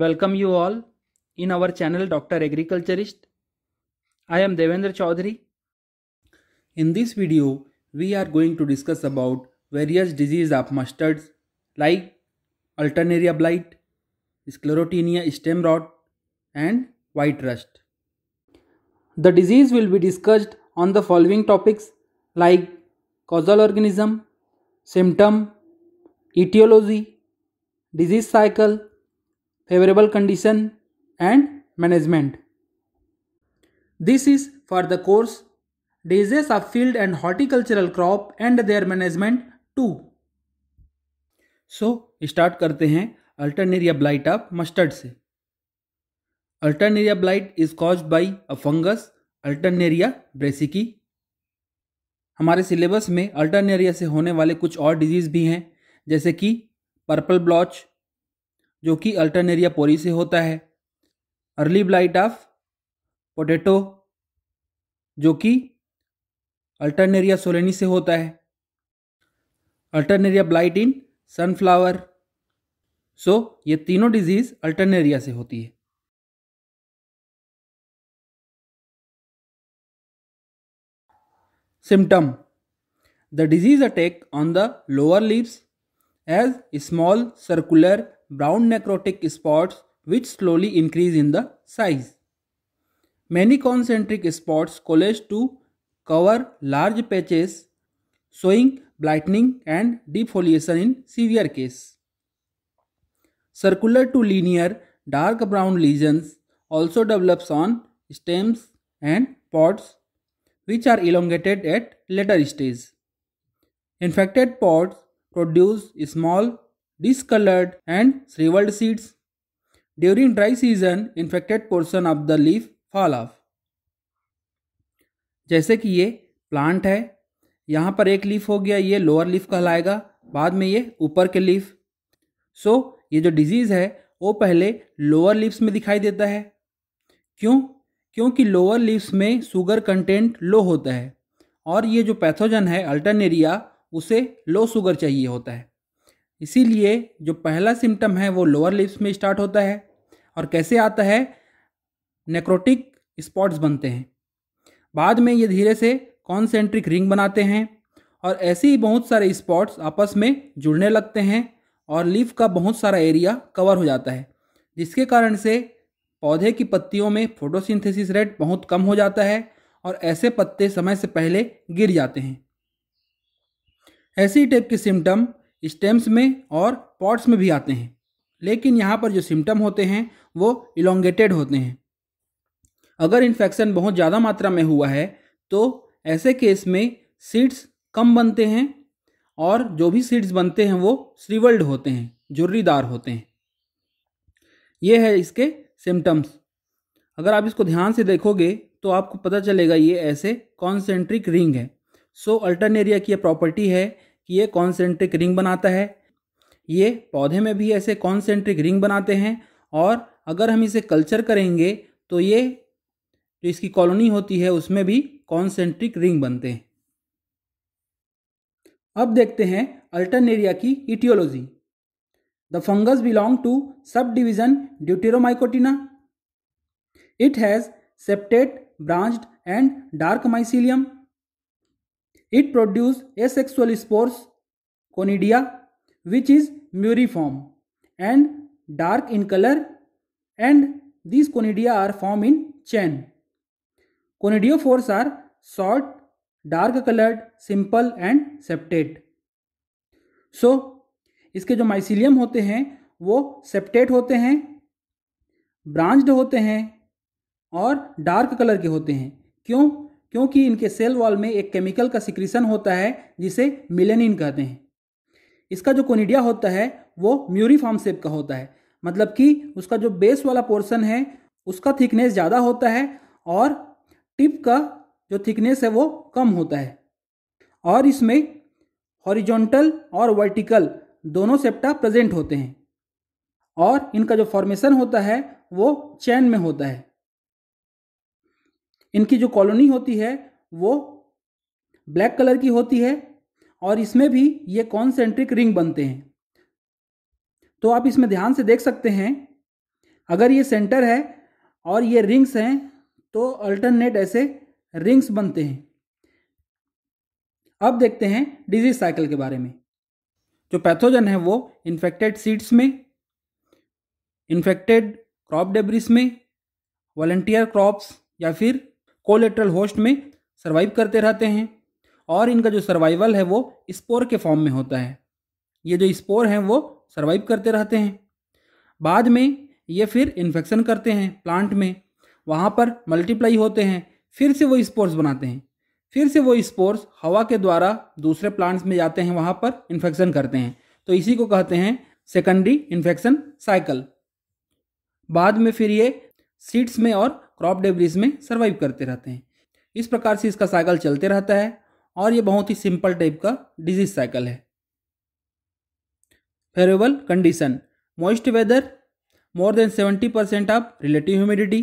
Welcome you all in our channel Dr. Agriculturist. I am Devendra Chaudhary. In this video, we are going to discuss about various diseases of mustards like alternaria blight, sclerotinia stem rot and white rust. The disease will be discussed on the following topics like causal organism, symptom, etiology, disease cycle, favourable condition and management this is for the course diseases of field and horticultural crop and their management to so start करते हैं Alternaria blight of mustard से Alternaria blight is cause by a fungus Alternaria brassicae हमारे syllabus में Alternaria से होने वाले कुछ और डिजीज भी हैं जैसे कि पर्पल ब्लॉच जो कि अल्टरनेरिया पोरी से होता है अर्ली ब्लाइट ऑफ पोटैटो जो कि अल्टरनेरिया सोलेनी से होता है Alternaria blight in sunflower so ये तीनों डिजीज अल्टरनेरिया से होती है symptom the disease attack on the lower leaves as small circular brown necrotic spots which slowly increase in the size. Many concentric spots collage to cover large patches showing blightening and defoliation in severe case. Circular to linear dark brown lesions also develops on stems and pods which are elongated at later stage. Infected pods produce small discolored and shriveled seeds. During dry season, infected portion of the leaf fall off. जैसे कि ये plant है यहां पर एक leaf हो गया ये लोअर लीफ कहलाएगा बाद में ये ऊपर के लीफ सो so, ये जो डिजीज़ है वो पहले लोअर लीव्स में दिखाई देता है क्यों क्योंकि लोअर लीव्स में शुगर कंटेंट लो होता है और ये जो पैथोजन है अल्टरनेरिया उसे लो शुगर चाहिए होता है इसीलिए जो पहला सिम्टम है वो लोअर लिप्स में स्टार्ट होता है और कैसे आता है नेक्रोटिक स्पॉट्स बनते हैं बाद में ये धीरे से कॉन्सेंट्रिक रिंग बनाते हैं और ऐसे ही बहुत सारे स्पॉट्स आपस में जुड़ने लगते हैं और लीफ का बहुत सारा एरिया कवर हो जाता है जिसके कारण से पौधे की पत्तियों में फोटोसिंथेसिस रेट बहुत कम हो जाता है और ऐसे पत्ते समय से पहले गिर जाते हैं ऐसी टाइप के सिम्टम स्टेम्स में और पॉट्स में भी आते हैं लेकिन यहाँ पर जो सिम्टम होते हैं वो इलोंगेटेड होते हैं अगर इन्फेक्शन बहुत ज़्यादा मात्रा में हुआ है तो ऐसे केस में सीड्स कम बनते हैं और जो भी सीड्स बनते हैं वो श्रीवल्ड होते हैं जुर्रीदार होते हैं ये है इसके सिम्टम्स अगर आप इसको ध्यान से देखोगे तो आपको पता चलेगा ये ऐसे कॉन्सेंट्रिक रिंग है सो अल्टरनेरिया की प्रॉपर्टी है ये कॉन्सेंट्रिक रिंग बनाता है ये पौधे में भी ऐसे कॉन्सेंट्रिक रिंग बनाते हैं और अगर हम इसे कल्चर करेंगे तो ये जो इसकी कॉलोनी होती है उसमें भी कॉन्सेंट्रिक रिंग बनते हैं अब देखते हैं अल्टरनेरिया की etiology the fungus belong to sub division deuteromycotina it has septate branched and dark mycelium It produces asexual spores, conidia, which is muriform and dark in color and these conidia are formed in chain. Conidiophores are short, dark colored, simple and septate. So so, इसके जो mycelium होते हैं वो septate होते हैं branched होते हैं और डार्क कलर के होते हैं क्यों क्योंकि इनके सेल वॉल में एक केमिकल का सिक्रीसन होता है जिसे मिलेनिन कहते हैं इसका जो कोनिडिया होता है वो म्यूरीफॉर्म सेप का होता है मतलब कि उसका जो बेस वाला पोर्शन है उसका थिकनेस ज़्यादा होता है और टिप का जो थिकनेस है वो कम होता है और इसमें हॉरिजॉन्टल और वर्टिकल दोनों सेप्टा प्रेजेंट होते हैं और इनका जो फॉर्मेशन होता है वो चैन में होता है इनकी जो कॉलोनी होती है वो ब्लैक कलर की होती है और इसमें भी ये कॉन्सेंट्रिक रिंग बनते हैं तो आप इसमें ध्यान से देख सकते हैं अगर ये सेंटर है और ये रिंग्स हैं तो अल्टरनेट ऐसे रिंग्स बनते हैं अब देखते हैं डिजीज साइकिल के बारे में जो पैथोजन है वो इन्फेक्टेड सीड्स में इन्फेक्टेड क्रॉप डेब्रिस में वॉलेंटियर क्रॉप्स या फिर कोलेट्रल होस्ट में सर्वाइव करते रहते हैं और इनका जो सर्वाइवल है वो स्पोर के फॉर्म में होता है ये जो स्पोर हैं वो सर्वाइव करते रहते हैं बाद में ये फिर इन्फेक्शन करते हैं प्लांट में वहाँ पर मल्टीप्लाई होते हैं फिर से वो स्पोर्स बनाते हैं फिर से वो स्पोर्स हवा के द्वारा दूसरे प्लांट्स में जाते हैं वहाँ पर इन्फेक्शन करते हैं तो इसी को कहते हैं सेकेंडरी इन्फेक्शन साइकिल बाद में फिर ये सीड्स में और क्रॉप डेब्रिज में सर्वाइव करते रहते हैं इस प्रकार से इसका साइकिल चलते रहता है और ये बहुत ही सिंपल टाइप का डिजीज साइकिल है favourable condition moist weather more than seventy percent of relative humidity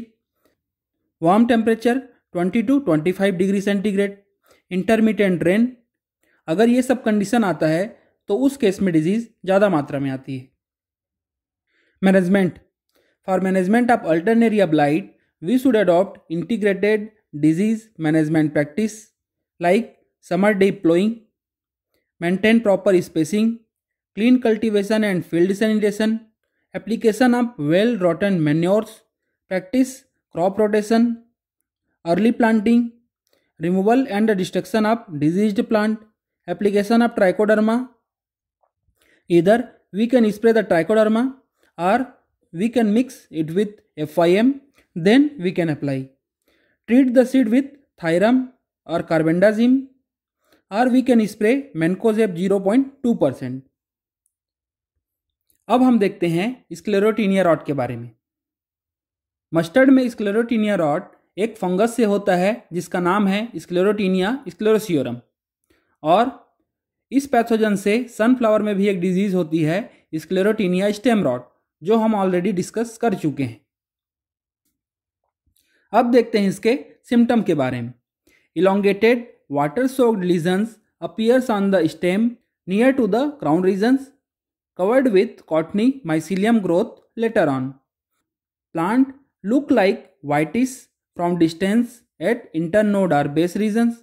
warm temperature twenty to twenty five degree centigrade intermittent rain अगर ये सब कंडीशन आता है तो उस केस में डिजीज़ ज़्यादा मात्रा में आती है management for management of Alternaria blight we should adopt integrated disease management practice like summer deep plowing, maintain proper spacing, clean cultivation and field sanitation, application of well-rotten manures, practice crop rotation, early planting, removal and destruction of diseased plant, application of trichoderma. Either we can spray the trichoderma or we can mix it with FIM then we can apply. Treat the seed with Thyram or Carbendazim or we can spray Mancozeb 0.2%. अब हम देखते हैं स्क्लेरोटीनिया rot के बारे में mustard में स्क्लेरोटीनिया rot एक fungus से होता है जिसका नाम है स्क्लेरोटीनिया स्क्लेरोसियोरम और इस पैथोजन से सनफ्लावर में भी एक डिजीज़ होती है स्क्लेरोटीनिया स्टेम रॉट जो हम ऑलरेडी डिस्कस कर चुके हैं अब देखते हैं इसके सिम्टम के बारे में elongated water soaked lesions appears on the stem near to the crown regions covered with cottony mycelium growth later on plant look like whitish from distance at internode or base regions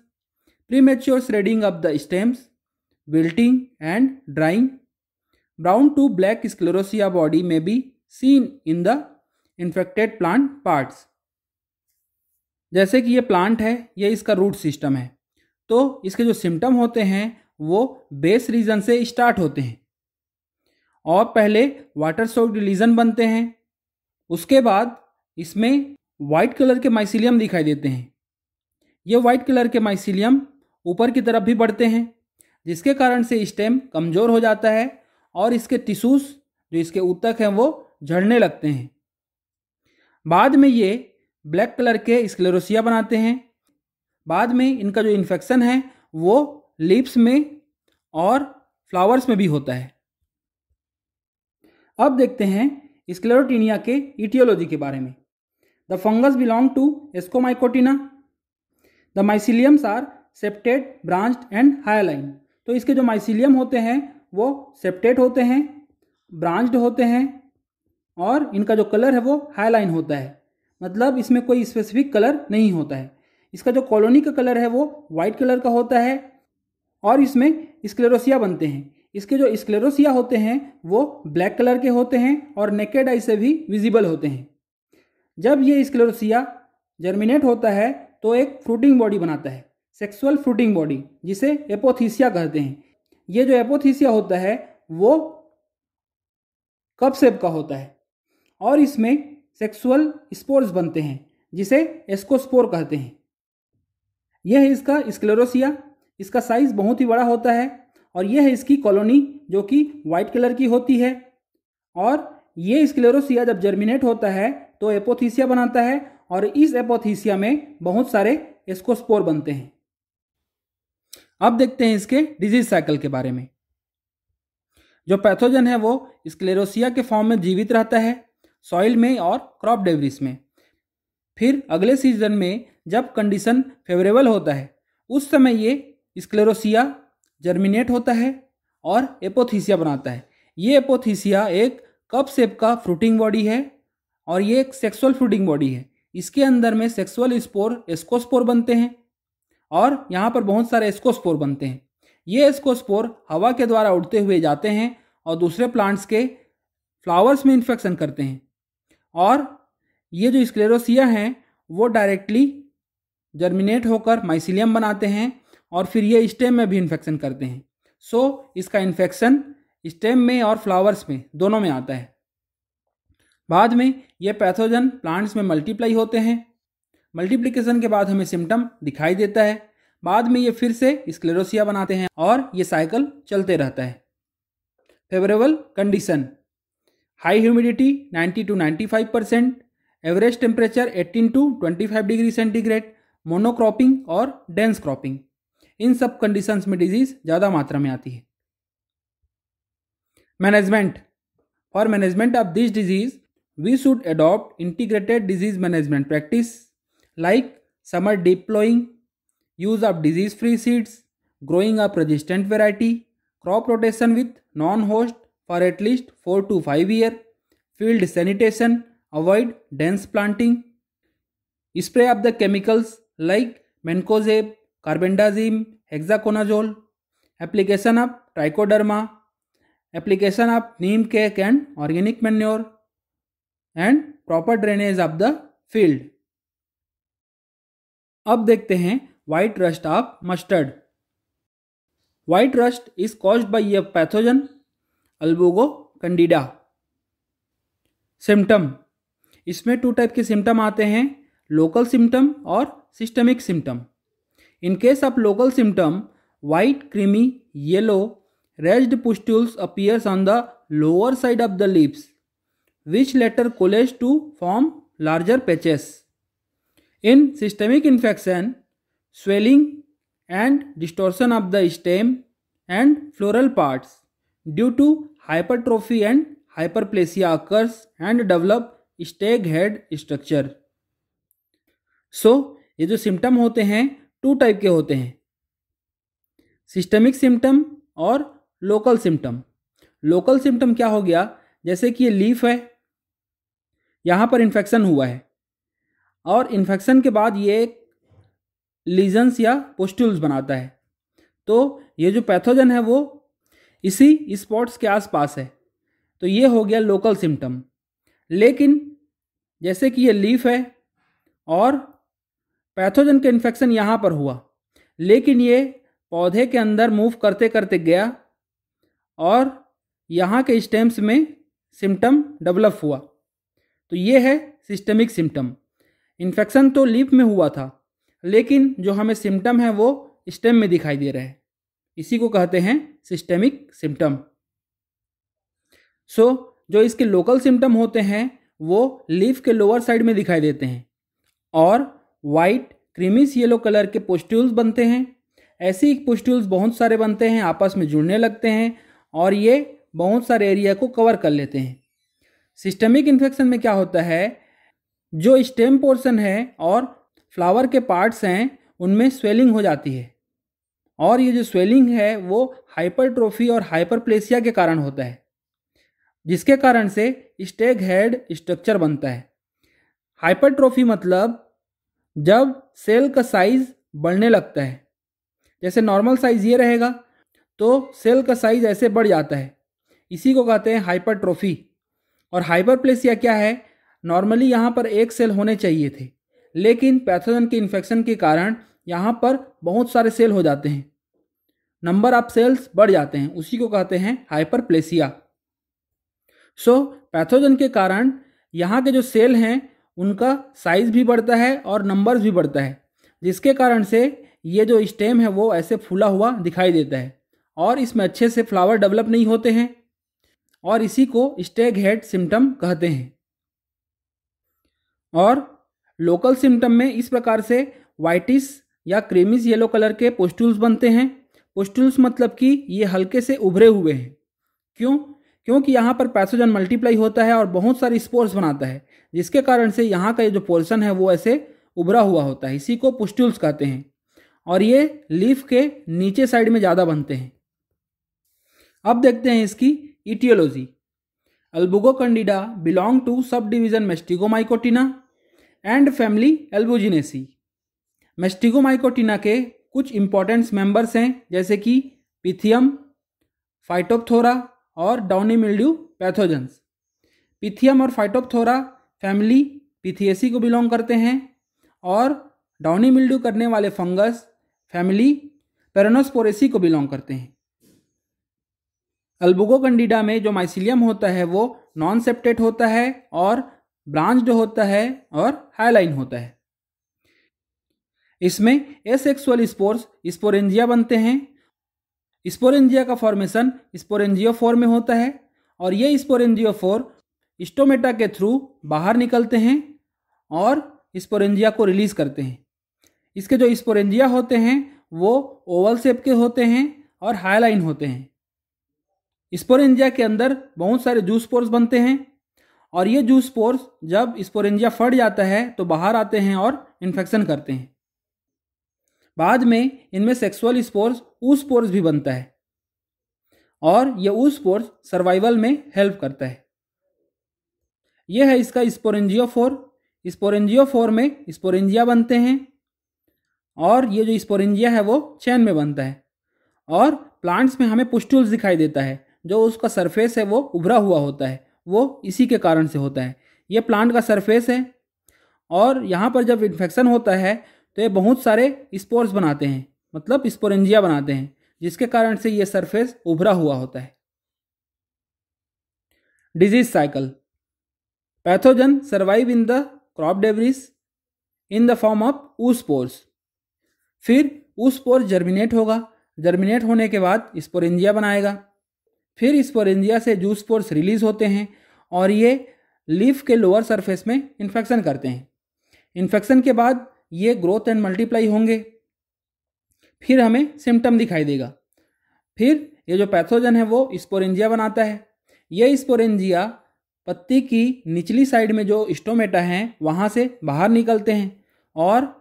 premature mature of the stems wilting and drying brown to black sclerotia body may be seen in the infected plant parts जैसे कि ये plant है ये इसका root system है तो इसके जो सिम्टम होते हैं वो बेस रीजन से स्टार्ट होते हैं और पहले वाटर सोक्ड लीजन बनते हैं उसके बाद इसमें वाइट कलर के माइसिलियम दिखाई देते हैं ये वाइट कलर के माइसिलियम ऊपर की तरफ भी बढ़ते हैं जिसके कारण से स्टेम कमज़ोर हो जाता है और इसके टिशूस जो इसके ऊतक हैं वो झड़ने लगते हैं बाद में ये ब्लैक कलर के स्क्लेरोसिया बनाते हैं बाद में इनका जो इन्फेक्शन है वो लिप्स में और फ्लावर्स में भी होता है अब देखते हैं स्क्लेरोटीनिया के इटियोलॉजी के बारे में the fungus belong to ascomycotina the myceliums are septate branched and hyaline तो इसके जो माइसिलियम होते हैं वो सेप्टेट होते हैं ब्रांच्ड होते हैं और इनका जो कलर है वो हाईलाइन होता है मतलब इसमें कोई स्पेसिफिक कलर नहीं होता है इसका जो कॉलोनी का कलर है वो वाइट कलर का होता है और इसमें स्क्लेरोसिया बनते हैं इसके जो स्क्लेरोसिया होते हैं वो ब्लैक कलर के होते हैं और नेकेड आई से भी विजिबल होते हैं जब ये स्क्लेरोसिया जर्मिनेट होता है तो एक फ्रूटिंग बॉडी बनाता है सेक्सुअल फ्रूटिंग बॉडी जिसे एपोथीसिया कहते हैं ये जो एपोथीसिया होता है वो कप सेप का होता है और इसमें सेक्सुअल स्पोर्स बनते हैं जिसे एस्कोस्पोर कहते हैं यह है इसका स्क्लेरोसिया इसका साइज बहुत ही बड़ा होता है और यह है इसकी कॉलोनी जो कि वाइट कलर की होती है और ये स्क्लेरोसिया जब जर्मिनेट होता है तो एपोथीसिया बनाता है और इस एपोथीसिया में बहुत सारे एस्कोस्पोर बनते हैं अब देखते हैं इसके डिजीज साइकिल के बारे में जो पैथोजन है वो स्क्लेरोसिया के फॉर्म में जीवित रहता है सॉइल में और क्रॉप डेवरिस में फिर अगले सीजन में जब कंडीशन फेवरेबल होता है उस समय ये स्क्लेरोसिया जर्मिनेट होता है और एपोथीसिया बनाता है ये एपोथीसिया एक कप सेप का फ्रूटिंग बॉडी है और ये एक सेक्सुअल फ्रूटिंग बॉडी है इसके अंदर में सेक्सुअल स्पोर एस्कोस्पोर बनते हैं और यहाँ पर बहुत सारे एस्कोस्पोर बनते हैं ये एस्कोस्पोर हवा के द्वारा उड़ते हुए जाते हैं और दूसरे प्लांट्स के फ्लावर्स में इन्फेक्शन करते हैं और ये जो स्क्लेरोसिया हैं वो डायरेक्टली जर्मिनेट होकर माइसिलियम बनाते हैं और फिर ये स्टेम में भी इन्फेक्शन करते हैं सो so, इसका इन्फेक्शन स्टेम में और फ्लावर्स में दोनों में आता है बाद में ये पैथोजन प्लांट्स में मल्टीप्लाई होते हैं मल्टीप्लिकेशन के बाद हमें सिम्टम दिखाई देता है बाद में ये फिर से स्क्लेरोसिया बनाते हैं और ये साइकिल चलते रहता है favourable condition high humidity 90 to 95 percent average temperature 18 to 25 degree centigrade monocropping और डेंस क्रॉपिंग इन सब कंडीशंस में डिजीज ज़्यादा मात्रा में आती है management for management of this disease we should adopt integrated disease management practice like summer deep ploughing use of disease free seeds growing of resistant variety crop rotation with non host for at least 4 to 5 year. Field sanitation. Avoid dense planting. Spray up the chemicals like mancozeb, carbendazim, hexaconazole. Application of trichoderma. Application of neem cake and organic manure. And proper drainage of the field. अब देखते हैं white rust of mustard. White rust is caused by a pathogen Albugo candida symptom इसमें two type के symptom आते हैं local symptom और systemic symptom in case of local symptom white creamy yellow raised pustules appears on the lower side of the leaves which later coalesce to form larger patches in systemic infection swelling and distortion of the stem and floral parts due to hypertrophy and hyperplasia occurs and develop stag head structure so ये जो symptom होते हैं to type के होते हैं systemic symptom और local symptom local symptom क्या हो गया जैसे कि ये लीफ है यहाँ पर इन्फेक्शन हुआ है और इन्फेक्शन के बाद ये एक लीजन्स या पोस्ट्यूल्स बनाता है तो ये जो पैथोजन है वो इसी स्पॉट्स के आसपास है तो ये हो गया लोकल सिम्टम लेकिन जैसे कि ये लीफ है और पैथोजन का इन्फेक्शन यहाँ पर हुआ लेकिन ये पौधे के अंदर मूव करते करते गया और यहाँ के स्टेम्स में सिम्टम डेवलप हुआ तो ये है सिस्टमिक सिम्टम इन्फेक्शन तो लीफ में हुआ था लेकिन जो हमें सिम्टम है वो स्टेम में दिखाई दे रहे हैं इसी को कहते हैं सिस्टेमिक सिम्टम सो जो इसके लोकल सिम्टम होते हैं वो लीफ के लोअर साइड में दिखाई देते हैं और वाइट क्रीमिस येलो कलर के पोस्ट्यूल्स बनते हैं ऐसे ही पोस्ट्यूल्स बहुत सारे बनते हैं आपस में जुड़ने लगते हैं और ये बहुत सारे एरिया को कवर कर लेते हैं सिस्टमिक इन्फेक्शन में क्या होता है जो स्टेम पोर्शन है और फ्लावर के पार्ट्स हैं उनमें स्वेलिंग हो जाती है और ये जो स्वेलिंग है वो हाइपरट्रोफी और हाइपरप्लेसिया के कारण होता है जिसके कारण से स्टेग हेड स्ट्रक्चर बनता है हाइपरट्रोफी मतलब जब सेल का साइज बढ़ने लगता है जैसे नॉर्मल साइज ये रहेगा तो सेल का साइज ऐसे बढ़ जाता है इसी को कहते हैं हाइपरट्रोफी और हाइपरप्लेसिया क्या है नॉर्मली यहाँ पर एक सेल होने चाहिए थे लेकिन पैथोजन के इन्फेक्शन के कारण यहाँ पर बहुत सारे सेल हो जाते हैं नंबर ऑफ सेल्स बढ़ जाते हैं उसी को कहते हैं प्लेसिया सो so, पैथोजन के कारण यहाँ के जो सेल हैं उनका साइज भी बढ़ता है और नंबर्स भी बढ़ता है जिसके कारण से ये जो स्टेम है वो ऐसे फूला हुआ दिखाई देता है और इसमें अच्छे से फ्लावर डेवलप नहीं होते हैं और इसी को स्टेग हेड सिम्टम कहते हैं और लोकल सिम्टम में इस प्रकार से वाइटिस या क्रेमिस येलो कलर के पोस्टुल्स बनते हैं पोस्टुल्स मतलब कि ये हल्के से उभरे हुए हैं क्यों क्योंकि यहाँ पर पैथोजन मल्टीप्लाई होता है और बहुत सारी स्पोर्स बनाता है जिसके कारण से यहाँ का ये जो पोर्सन है वो ऐसे उभरा हुआ होता है इसी को पुस्टुल्स कहते हैं और ये लीफ के नीचे साइड में ज़्यादा बनते हैं अब देखते हैं इसकी etiology candida belong to sub division mastigomycotina and family albuginaceae mastigomycotina के कुछ इंपॉर्टेंट्स मेंबर्स हैं जैसे कि पिथियम फाइटोपथोरा और डाउनी मिल्ड्यू पैथोजेंस पिथियम और फाइटोपथोरा फैमिली पिथियसी को बिलोंग करते हैं और डाउनी मिल्ड्यू करने वाले फंगस फैमिली पेरानोस्पोरेसी को बिलोंग करते हैं अल्बुगोकंडिडा में जो माइसिलियम होता है वो नॉन सेप्टेट होता है और ब्रांच्ड होता है और हाईलाइन होता है इसमें एसेक्सुअल स्पोर्स स्पोरेंजिया बनते हैं स्पोरेंजिया का फॉर्मेशन स्पोरेंजियोफोर में होता है और ये स्पोरेंजियोफोर स्टोमेटा के थ्रू बाहर निकलते हैं और स्पोरेंजिया को रिलीज करते हैं इसके जो स्पोरेंजिया होते हैं वो ओवल शेप के होते हैं और हाईलाइन होते हैं स्पोरेंजिया के अंदर बहुत सारे जूस पोर्स बनते हैं और ये जूस पोर्स जब स्पोरेंजिया फट जाता है तो बाहर आते हैं और इन्फेक्शन करते हैं बाद में इनमें सेक्सुअल स्पोर्स उस पोर्स भी बनता है और यह उस पोर्स सर्वाइवल में हेल्प करता है यह है इसका स्पोरेंजियो फोर स्पोरेंजियो फोर में स्पोरेंजिया बनते हैं और ये जो स्पोरेंजिया है वो चैन में बनता है और प्लांट्स में हमें पुस्टुल्स दिखाई देता है जो उसका सरफेस है वो उभरा हुआ होता है वो इसी के कारण से होता है ये प्लांट का सरफेस है और यहाँ पर जब इन्फेक्शन होता है तो ये बहुत सारे स्पोर्स बनाते हैं मतलब स्पोरेंजिया बनाते हैं जिसके कारण से ये सरफेस उभरा हुआ होता है disease cycle pathogen survive in the crop debris in the form of spores फिर स्पोर्स जर्मिनेट होगा जर्मिनेट होने के बाद स्पोरेंजिया बनाएगा फिर स्पोरेंजिया से जूस स्पोर्स रिलीज होते हैं और ये लीफ के लोअर सरफेस में इन्फेक्शन करते हैं इन्फेक्शन के बाद ये ग्रोथ एंड मल्टीप्लाई होंगे फिर हमें सिम्टम दिखाई देगा फिर ये जो पैथोजन है वो स्पोरेंजिया बनाता है ये स्पोरेंजिया पत्ती की निचली साइड में जो स्टोमेटा हैं वहाँ से बाहर निकलते हैं और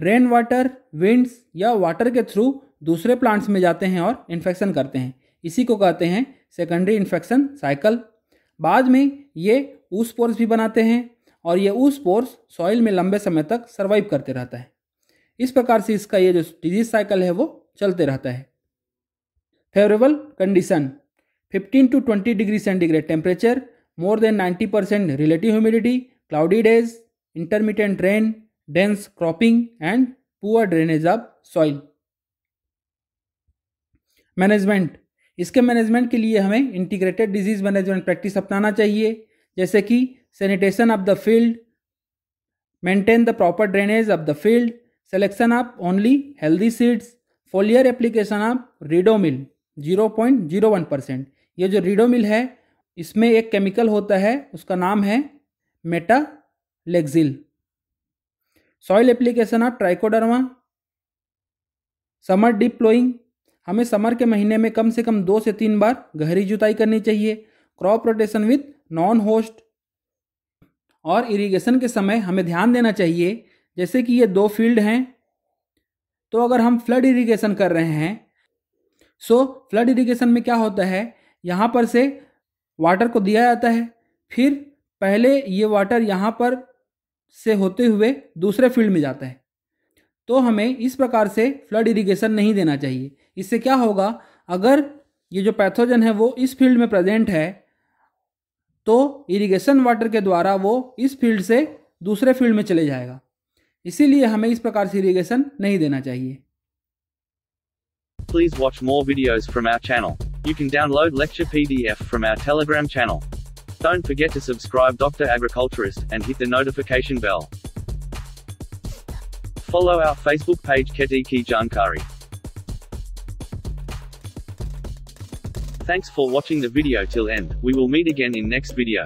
रेन वाटर विंड्स या वाटर के थ्रू दूसरे प्लांट्स में जाते हैं और इन्फेक्शन करते हैं इसी को कहते हैं सेकेंडरी इन्फेक्शन साइकिल बाद में ये ऊस पोर्स भी बनाते हैं और ये उस पोर्स सॉइल में लंबे समय तक सर्वाइव करते रहता है इस प्रकार से इसका ये जो डिजीज साइकिल है वो चलते रहता है favourable condition 15 to 20 degree centigrade temperature more than 90 percent relative humidity cloudy days intermittent rain dense cropping and poor drainage of soil management इसके मैनेजमेंट के लिए हमें इंटीग्रेटेड डिजीज मैनेजमेंट प्रैक्टिस अपनाना चाहिए जैसे कि sanitation of the field, maintain the proper drainage of the field, selection of only healthy seeds, foliar application of Ridomil 0.01 percent ये जो रिडोमिल है इसमें एक केमिकल होता है उसका नाम है metalaxyl soil application of trichoderma summer deep ploughing हमें समर के महीने में कम से कम दो से तीन बार गहरी जुताई करनी चाहिए crop rotation with non host और इरिगेशन के समय हमें ध्यान देना चाहिए जैसे कि ये दो फील्ड हैं तो अगर हम फ्लड इरिगेशन कर रहे हैं सो फ्लड इरिगेशन में क्या होता है यहाँ पर से वाटर को दिया जाता है फिर पहले ये वाटर यहाँ पर से होते हुए दूसरे फील्ड में जाता है तो हमें इस प्रकार से फ्लड इरिगेशन नहीं देना चाहिए इससे क्या होगा अगर ये जो पैथोजन है वो इस फील्ड में प्रेजेंट है तो इरिगेशन वाटर के द्वारा वो इस फील्ड से दूसरे फील्ड में चले जाएगा इसीलिए हमें इस प्रकार से इरिगेशन नहीं देना चाहिए Please watch more videos from our channel. You can download lecture PDF from our Telegram channel. Don't forget to subscribe Dr. Agriculturist and hit the notification bell. Follow our Facebook page Ketiki Jankari. Thanks for watching the video till end, we will meet again in next video.